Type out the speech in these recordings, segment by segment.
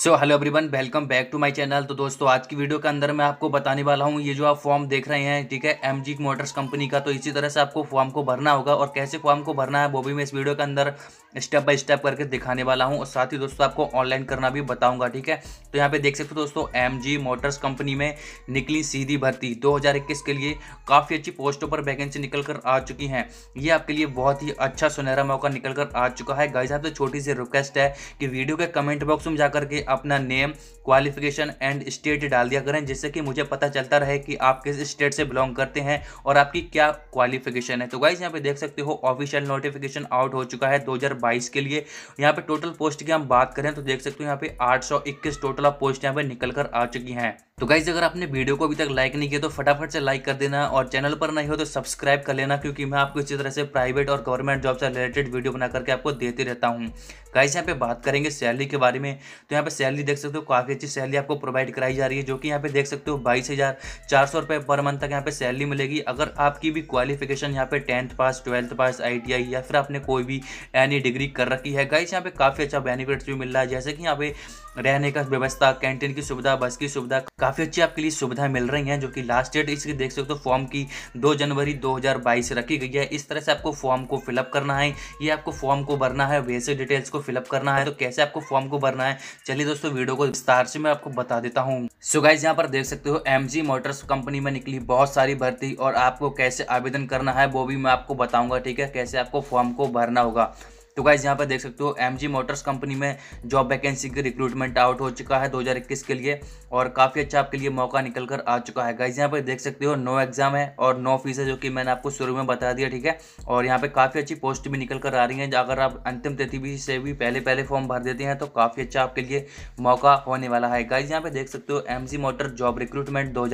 so hello everyone welcome back to my channel तो दोस्तों आज की वीडियो के अंदर मैं आपको बताने वाला हूँ ये जो आप फॉर्म देख रहे हैं ठीक है एम जी मोटर्स कंपनी का तो इसी तरह से आपको फॉर्म को भरना होगा और कैसे फॉर्म को भरना है वो भी मैं इस वीडियो के अंदर स्टेप बाय स्टेप करके दिखाने वाला हूँ और साथ ही दोस्तों आपको ऑनलाइन करना भी बताऊँगा ठीक है तो यहाँ पर देख सकते हो दोस्तों एम मोटर्स कंपनी में निकली सीधी भर्ती दो के लिए काफ़ी अच्छी पोस्टों पर वैकेंसी निकल कर आ चुकी हैं ये आपके लिए बहुत ही अच्छा सुनहरा मौका निकल कर आ चुका है साहब से छोटी सी रिक्वेस्ट है कि वीडियो के कमेंट बॉक्स में जा करके अपना नेम क्वालिफिकेशन एंड स्टेट डाल दिया करें जिससे कि मुझे पता चलता रहे कि आप किस स्टेट से बिलोंग करते हैं और आपकी क्या क्वालिफिकेशन है तो गाइज यहाँ पे देख सकते हो ऑफिशियल नोटिफिकेशन आउट हो चुका है 2022 के लिए यहाँ पे टोटल पोस्ट की हम बात करें तो देख सकते हो यहाँ पे 821 टोटल ऑफ पोस्ट यहाँ पे निकल कर आ चुकी हैं तो गाइज अगर आपने वीडियो को अभी तक लाइक नहीं किया तो फटाफट से लाइक कर देना और चैनल पर नहीं हो तो सब्सक्राइब कर लेना क्योंकि मैं आपको इसी तरह से प्राइवेट और गवर्नमेंट जॉब से रिलेटेड वीडियो बना करके आपको देते रहता हूँ गाइज यहाँ पे बात करेंगे सैलरी के बारे में तो यहाँ पे सैलरी देख सकते हो काफ़ी अच्छी सैलरी आपको प्रोवाइड कराई जा रही है जो कि यहाँ पे देख सकते हो बाईस हज़ार चार सौ रुपये पर मंथ तक यहाँ पे सैलरी मिलेगी अगर आपकी भी क्वालिफिकेशन यहाँ पे टेंथ पास ट्वेल्थ पास आई या फिर आपने कोई भी एनी डिग्री कर रखी है गाइज यहाँ पे काफ़ी अच्छा बेनिफिट्स भी मिल रहा है जैसे कि यहाँ पे रहने का व्यवस्था कैंटीन की सुविधा बस की सुविधा काफ़ी अच्छी आपके लिए सुविधा मिल रही है जो कि लास्ट डेट इसकी देख सकते हो फॉर्म की दो जनवरी 2022 रखी गई है इस तरह से आपको फॉर्म को फिलअप करना है ये आपको फॉर्म को भरना है वैसे डिटेल्स को फिलअप करना है तो कैसे आपको फॉर्म को भरना है चलिए दोस्तों वीडियो को विस्तार से मैं आपको बता देता हूँ सुगाइज यहाँ पर देख सकते हो एम मोटर्स कंपनी में निकली बहुत सारी भर्ती और आपको कैसे आवेदन करना है वो भी मैं आपको बताऊँगा ठीक है कैसे आपको फॉर्म को भरना होगा तो गाइज यहाँ पर देख सकते हो एम मोटर्स कंपनी में जॉब वैकेंसी की रिक्रूटमेंट आउट हो चुका है दो के लिए और काफ़ी अच्छा आपके लिए मौका निकल कर आ चुका है गाइज यहाँ पर देख सकते हो नो एग्जाम है और नो फीस है जो कि मैंने आपको शुरू में बता दिया ठीक है और यहाँ पर काफ़ी अच्छी पोस्ट भी निकल कर आ रही है अगर आप अंतिम तिथि से भी पहले पहले फॉर्म भर देते हैं तो काफ़ी अच्छा आपके लिए मौका होने वाला है गाइज यहाँ पे देख सकते हो एम मोटर जॉब रिक्रूटमेंट दो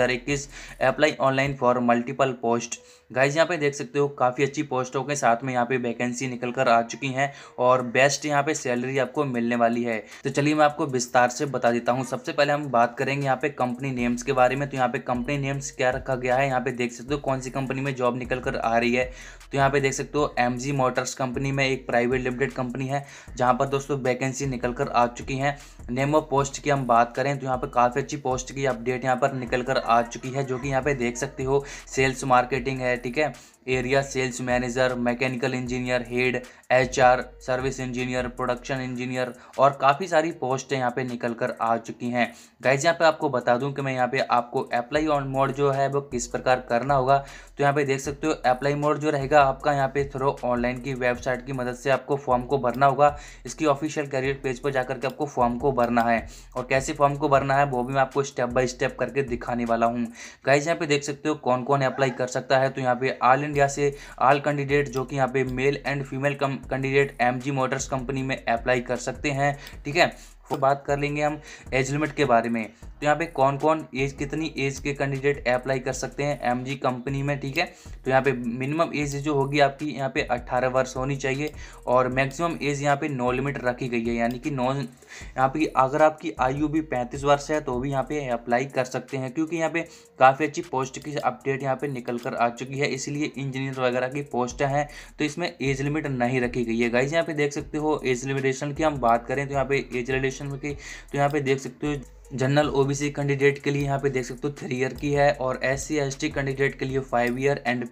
apply online for multiple post guys यहाँ पे देख सकते हो काफ़ी अच्छी पोस्टों के साथ में यहाँ पे वैकेंसी निकल कर आ चुकी हैं और बेस्ट यहाँ पे सैलरी आपको मिलने वाली है तो चलिए मैं आपको विस्तार से बता देता हूँ सबसे पहले हम बात करेंगे यहाँ पे कंपनी नेम्स के बारे में तो यहाँ पे कंपनी नेम्स क्या रखा गया है यहाँ पे देख सकते हो कौन सी कंपनी में जॉब निकल कर आ रही है तो यहाँ पे देख सकते हो एम मोटर्स कंपनी में एक प्राइवेट लिमिटेड कंपनी है जहाँ पर दोस्तों वैकेंसी निकल कर आ चुकी है नेम ऑफ पोस्ट की हम बात करें तो यहाँ पर काफ़ी अच्छी पोस्ट की अपडेट यहाँ पर निकल कर आ चुकी है जो कि यहाँ पे देख सकते हो सेल्स मार्केटिंग है ठीक है area sales manager mechanical engineer head HR service engineer production engineer और काफ़ी सारी पोस्टें यहाँ पे निकल कर आ चुकी हैं गाइज यहाँ पे आपको बता दूँ कि मैं यहाँ पे आपको अप्लाई ऑन मोड जो है वो किस प्रकार करना होगा तो यहाँ पे देख सकते हो अप्लाई मोड जो रहेगा आपका यहाँ पे थ्रो ऑनलाइन की वेबसाइट की मदद से आपको फॉर्म को भरना होगा इसकी ऑफिशियल करियर पेज पर जाकर के आपको फॉर्म को भरना है और कैसे फॉर्म को भरना है वो भी मैं आपको स्टेप बाई स्टेप करके दिखाने वाला हूँ गाइज यहाँ पे देख सकते हो कौन कौन अप्लाई कर सकता है तो यहाँ पे ऑल इंडिया से आल कैंडिडेट जो कि यहाँ पे male and female candidate M Motors company में अप्लाई कर सकते हैं ठीक है तो बात कर लेंगे हम एज लिमिट के बारे में तो यहाँ पे कौन कौन एज कितनी एज के कैंडिडेट अप्लाई कर सकते हैं एम कंपनी में ठीक है तो यहाँ पे मिनिमम एज जो होगी आपकी यहाँ पे 18 वर्ष होनी चाहिए और मैक्सिमम एज यहाँ पे नो लिमिट रखी गई है यानी कि नो यहाँ पे अगर आपकी आयु भी 35 वर्ष है तो भी यहाँ पे अप्लाई कर सकते हैं क्योंकि यहाँ पे काफ़ी अच्छी पोस्ट की अपडेट यहाँ पे निकल कर आ चुकी है इसलिए इंजीनियर वगैरह की पोस्ट है तो इसमें एज लिमिट नहीं रखी गई है गाइज यहाँ पे देख सकते हो एज लिमिटेशन की हम बात करें तो यहाँ पे एज रिलेशन क्वेश्चन में की तो यहाँ पे देख सकते हो जनरल ओबीसी कैंडिडेट के लिए यहाँ पे देख सकते हो थ्री ईयर की है और एस सी कैंडिडेट के लिए five year and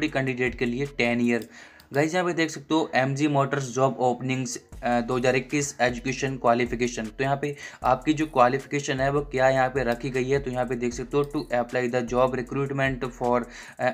D candidate के लिए टेन ईयर गाइज यहाँ पे देख सकते हो एम मोटर्स जॉब ओपनिंग्स दो हज़ार इक्कीस एजुकेशन क्वालिफिकेशन तो यहाँ पे आपकी जो क्वालिफिकेशन है वो क्या यहाँ पे रखी गई है तो यहाँ पे देख सकते हो to apply the job recruitment for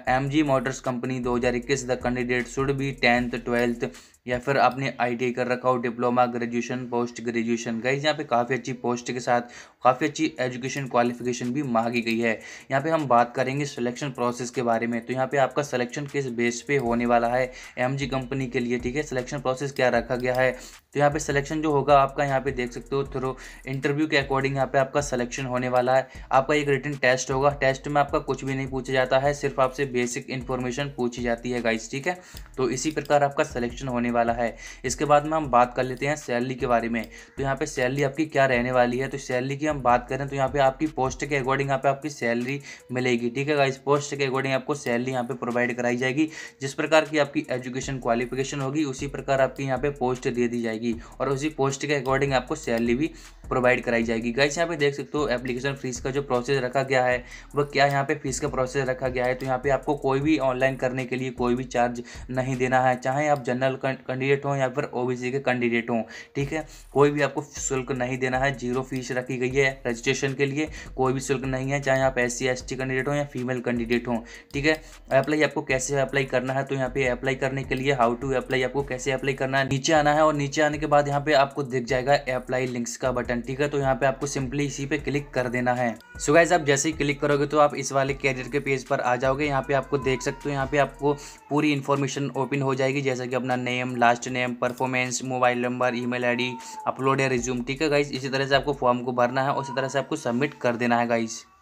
M G Motors company दो हज़ार इक्कीस the candidate should be tenth twelfth या फिर आपने आई कर रखा हो डिप्लोमा ग्रेजुएशन पोस्ट ग्रेजुएशन गई यहाँ पे काफ़ी अच्छी पोस्ट के साथ काफ़ी अच्छी एजुकेशन क्वालिफिकेशन भी मांगी गई है यहाँ पे हम बात करेंगे सिलेक्शन प्रोसेस के बारे में तो यहाँ पे आपका सिलेक्शन किस बेस पे होने वाला है एम कंपनी के लिए ठीक है सिलेक्शन प्रोसेस क्या रखा गया है तो यहाँ पे सिलेक्शन जो होगा आपका यहाँ पे देख सकते हो थ्रो इंटरव्यू के अकॉर्डिंग यहाँ पे आपका सिलेक्शन होने वाला है आपका एक रिटर्न टेस्ट होगा टेस्ट में आपका कुछ भी नहीं पूछा जाता है सिर्फ आपसे बेसिक इन्फॉर्मेशन पूछी जाती है गाइस ठीक है तो इसी प्रकार आपका सिलेक्शन होने वाला है इसके बाद में हम बात कर लेते हैं सैलरी के बारे में तो यहाँ पर सैलरी आपकी क्या रहने वाली है तो सैलरी की हम बात करें तो यहाँ पर आपकी पोस्ट के अकॉर्डिंग यहाँ पर आपकी सैलरी मिलेगी ठीक है गाइस पोस्ट के अकॉर्डिंग आपको सैलरी यहाँ पर प्रोवाइड कराई जाएगी जिस प्रकार की आपकी एजुकेशन क्वालिफिकेशन होगी उसी प्रकार आपकी यहाँ पर पोस्ट दे दी जाएगी और उसी पोस्ट के अकॉर्डिंग आपको सैलरी भी प्रोवाइड कराई जाएगी गाइस यहाँ पे देख सकते हो एप्लीकेशन फीस का जो प्रोसेस रखा गया है वो क्या यहाँ पे फीस का प्रोसेस रखा गया है तो यहाँ पे आपको कोई भी ऑनलाइन करने के लिए कोई भी चार्ज नहीं देना है चाहे आप जनरल कैंडिडेट हों या फिर ओबीसी के कैंडिडेट हों ठीक है कोई भी आपको शुल्क नहीं देना है जीरो फीस रखी गई है रजिस्ट्रेशन के लिए कोई भी शुल्क नहीं है चाहे आप एस सी कैंडिडेट हों या फीमेल कैंडिडेट हों ठीक है अप्लाई आपको कैसे अप्लाई करना है तो यहाँ पे अप्लाई करने के लिए हाउ टू अप्लाई आपको कैसे अप्लाई करना है नीचे आना है और नीचे नीचे आने के बाद यहाँ पे आपको दिख जाएगा अप्लाई लिंक्स का बटन ठीक है तो यहाँ पे आपको सिंपली इसी पे क्लिक कर देना है सो गाइज आप जैसे ही क्लिक करोगे तो आप इस वाले कैरियर के पेज पर आ जाओगे यहाँ पे आपको देख सकते हो यहाँ पे आपको पूरी इन्फॉर्मेशन ओपन हो जाएगी जैसे कि अपना name last name performance mobile number email ID upload है रिज्यूम ठीक है गाइज इसी तरह से आपको फॉर्म को भरना है उसी तरह से आपको सबमिट कर देना है गाइज़